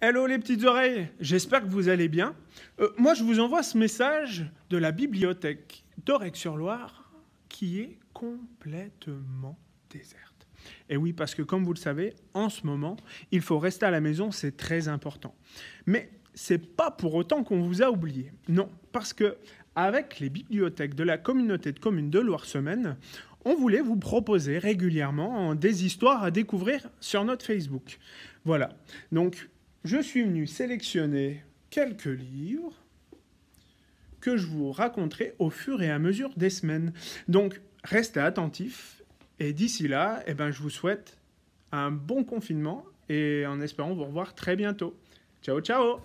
Hello les petites oreilles, j'espère que vous allez bien. Euh, moi je vous envoie ce message de la bibliothèque d'Orec-sur-Loire qui est complètement déserte. Et oui, parce que comme vous le savez, en ce moment, il faut rester à la maison, c'est très important. Mais c'est pas pour autant qu'on vous a oublié. Non, parce que avec les bibliothèques de la communauté de communes de Loire-Semaine, on voulait vous proposer régulièrement des histoires à découvrir sur notre Facebook. Voilà. Donc je suis venu sélectionner quelques livres que je vous raconterai au fur et à mesure des semaines. Donc, restez attentifs et d'ici là, eh ben, je vous souhaite un bon confinement et en espérant vous revoir très bientôt. Ciao, ciao